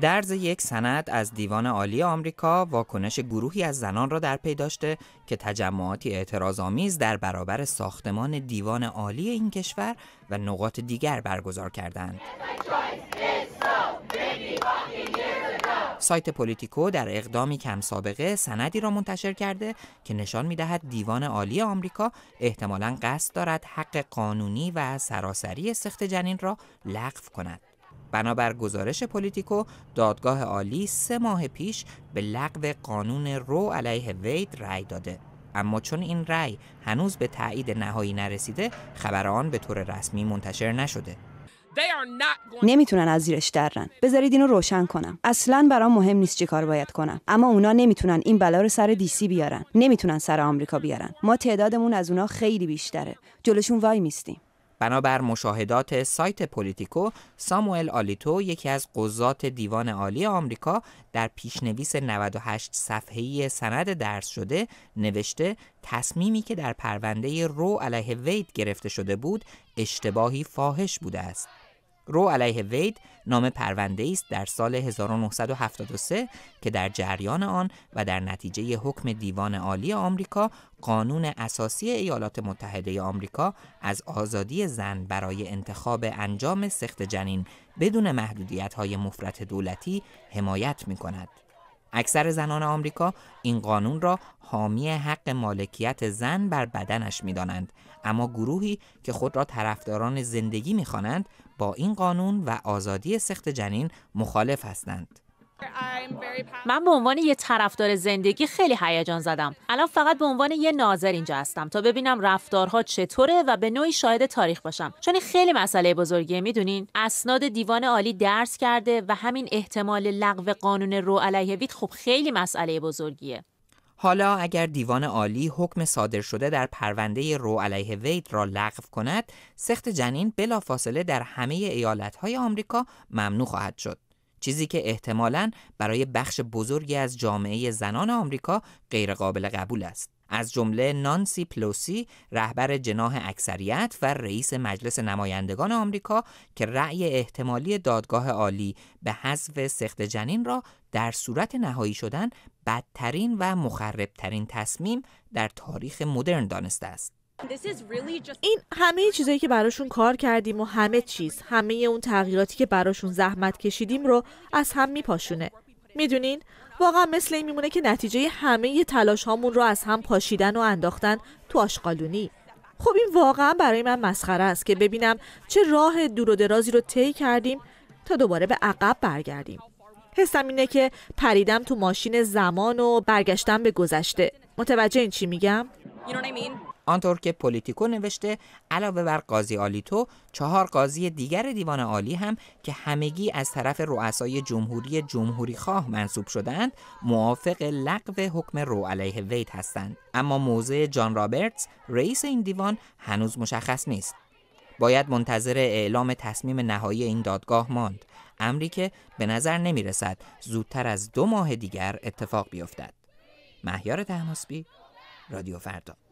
درز یک سند از دیوان عالی آمریکا واکنش گروهی از زنان را در پی داشته که تجمعاتی اعتراضآمیز در برابر ساختمان دیوان عالی این کشور و نقاط دیگر برگزار کردند. سایت پولیتیکو در اقدامی کم سابقه سندی را منتشر کرده که نشان می دهد دیوان عالی آمریکا احتمالا قصد دارد حق قانونی و سراسری سخت جنین را لغو کند. بنابر گزارش پلیتیکو دادگاه عالی سه ماه پیش به لغو قانون رو علیه وید رأی داده اما چون این رأی هنوز به تایید نهایی نرسیده خبر آن به طور رسمی منتشر نشده نمیتونن از زیرش درن بذارید اینو روشن کنم اصلا برام مهم نیست چه کار باید کنم اما اونا نمیتونن این بلا رو سر دیسی بیارن نمیتونن سر آمریکا بیارن ما تعدادمون از اونا خیلی بیشتره جلوشون وای میستیم بنابر مشاهدات سایت پولیتیکو ساموئل آلیتو یکی از قضات دیوان عالی آمریکا در پیشنویس 98 صفحه‌ای سند درس شده نوشته تصمیمی که در پرونده رو علیه وید گرفته شده بود اشتباهی فاحش بوده است رو علیه وید نام پرونده است در سال 1973 که در جریان آن و در نتیجه حکم دیوان عالی آمریکا قانون اساسی ایالات متحده آمریکا از آزادی زن برای انتخاب انجام سخت جنین بدون محدودیت های مفرت دولتی حمایت می کند. اکثر زنان آمریکا این قانون را حامی حق مالکیت زن بر بدنش می دانند. اما گروهی که خود را طرفداران زندگی می با این قانون و آزادی سخت جنین مخالف هستند. من به عنوان یه طرفدار زندگی خیلی هیجان زدم الان فقط به عنوان یه ناظر اینجا هستم تا ببینم رفتارها چطوره و به نوعی شاهد تاریخ باشم چون خیلی مسئله بزرگیه میدونین اسناد دیوان عالی درس کرده و همین احتمال لغو قانون رو علیه وید خب خیلی مسئله بزرگیه حالا اگر دیوان عالی حکم صادر شده در پرونده رو علیه وید را لغو کند سخت جنین بلافاصله در همه ایالت‌های آمریکا ممنوع خواهد شد چیزی که احتمالاً برای بخش بزرگی از جامعه زنان آمریکا غیرقابل قبول است. از جمله نانسی پلوسی رهبر جناح اکثریت و رئیس مجلس نمایندگان آمریکا که رأی احتمالی دادگاه عالی به حذف سخت جنین را در صورت نهایی شدن بدترین و مخربترین تصمیم در تاریخ مدرن دانسته است. این همه چیزایی که براشون کار کردیم و همه چیز همه اون تغییراتی که براشون زحمت کشیدیم رو از هم میپاشونه میدونین واقعا مثل این میمونه که نتیجه همه تلاش هامون رو از هم پاشیدن و انداختن تو آشقالونی خب این واقعا برای من مسخره است که ببینم چه راه دور و درازی رو طی کردیم تا دوباره به عقب برگردیم حسم اینه که پریدم تو ماشین زمان و برگشتم به گذشته متوجه این چی میگم آنطور که پلیتیکو نوشته علاوه بر قاضی آلیتو چهار قاضی دیگر دیوان عالی هم که همگی از طرف رؤسای جمهوری جمهوری خواه منصوب شدند موافق لغو حکم رو علیه وید هستند اما موضع جان رابرتس رئیس این دیوان هنوز مشخص نیست باید منتظر اعلام تصمیم نهایی این دادگاه ماند امری که به نظر نمی رسد زودتر از دو ماه دیگر اتفاق بیفتد مهیار تهماسبی رادیو فردا